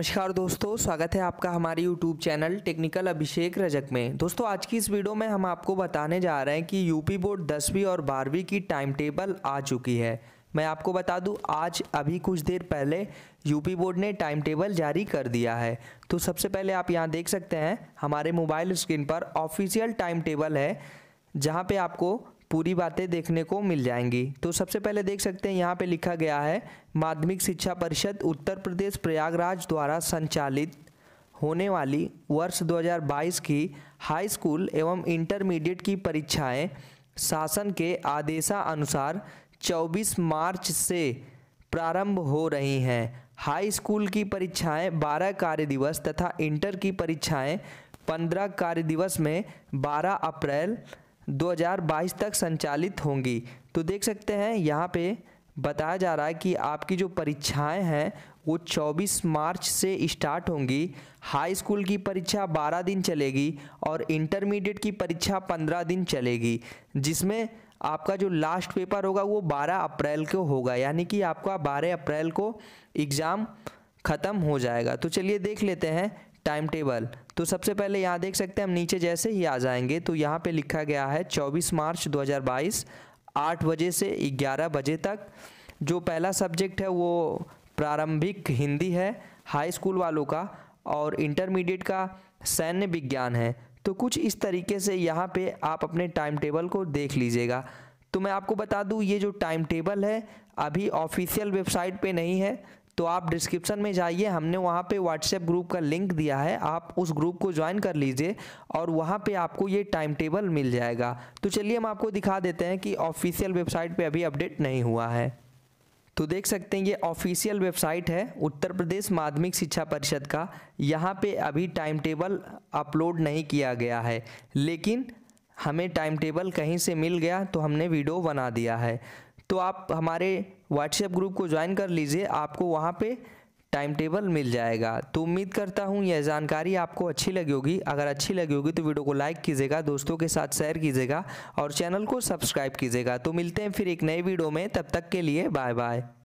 नमस्कार दोस्तों स्वागत है आपका हमारे YouTube channel technical Abhishek Rajak में दोस्तों आज की इस वीडियो में हम आपको बताने जा रहे हैं कि यूपी बोर्ड दसवीं और बारहवीं की टाइम टेबल आ चुकी है मैं आपको बता दूं आज अभी कुछ देर पहले यूपी बोर्ड ने टाइम टेबल जारी कर दिया है तो सबसे पहले आप यहाँ देख सकते हैं हमारे मोबाइल स्क्रीन पर ऑफिशियल टाइम टेबल है जहाँ पर आपको पूरी बातें देखने को मिल जाएंगी तो सबसे पहले देख सकते हैं यहाँ पे लिखा गया है माध्यमिक शिक्षा परिषद उत्तर प्रदेश प्रयागराज द्वारा संचालित होने वाली वर्ष 2022 की हाई स्कूल एवं इंटरमीडिएट की परीक्षाएं शासन के आदेशानुसार 24 मार्च से प्रारंभ हो रही हैं हाई स्कूल की परीक्षाएं 12 कार्य दिवस तथा इंटर की परीक्षाएं 15 कार्य दिवस में 12 अप्रैल 2022 तक संचालित होंगी तो देख सकते हैं यहाँ पे बताया जा रहा है कि आपकी जो परीक्षाएं हैं वो 24 मार्च से स्टार्ट होंगी हाई स्कूल की परीक्षा 12 दिन चलेगी और इंटरमीडिएट की परीक्षा 15 दिन चलेगी जिसमें आपका जो लास्ट पेपर होगा वो 12 अप्रैल को होगा यानी कि आपका 12 अप्रैल को एग्ज़ाम ख़त्म हो जाएगा तो चलिए देख लेते हैं टाइम टेबल तो सबसे पहले यहाँ देख सकते हैं हम नीचे जैसे ही आ जाएंगे तो यहाँ पे लिखा गया है 24 मार्च 2022 8 बजे से 11 बजे तक जो पहला सब्जेक्ट है वो प्रारंभिक हिंदी है हाई स्कूल वालों का और इंटरमीडिएट का सैन्य विज्ञान है तो कुछ इस तरीके से यहाँ पे आप अपने टाइम टेबल को देख लीजिएगा तो मैं आपको बता दूँ ये जो टाइम टेबल है अभी ऑफिशियल वेबसाइट पे नहीं है तो आप डिस्क्रिप्शन में जाइए हमने वहाँ पे व्हाट्सएप ग्रुप का लिंक दिया है आप उस ग्रुप को ज्वाइन कर लीजिए और वहाँ पे आपको ये टाइम टेबल मिल जाएगा तो चलिए हम आपको दिखा देते हैं कि ऑफिशियल वेबसाइट पे अभी अपडेट नहीं हुआ है तो देख सकते हैं ये ऑफिशियल वेबसाइट है उत्तर प्रदेश माध्यमिक शिक्षा परिषद का यहाँ पर अभी टाइम टेबल अपलोड नहीं किया गया है लेकिन हमें टाइम टेबल कहीं से मिल गया तो हमने वीडियो बना दिया है तो आप हमारे व्हाट्सएप ग्रुप को ज्वाइन कर लीजिए आपको वहाँ पे टाइम टेबल मिल जाएगा तो उम्मीद करता हूँ यह जानकारी आपको अच्छी लगी होगी अगर अच्छी लगी होगी तो वीडियो को लाइक कीजिएगा दोस्तों के साथ शेयर कीजिएगा और चैनल को सब्सक्राइब कीजिएगा तो मिलते हैं फिर एक नए वीडियो में तब तक के लिए बाय बाय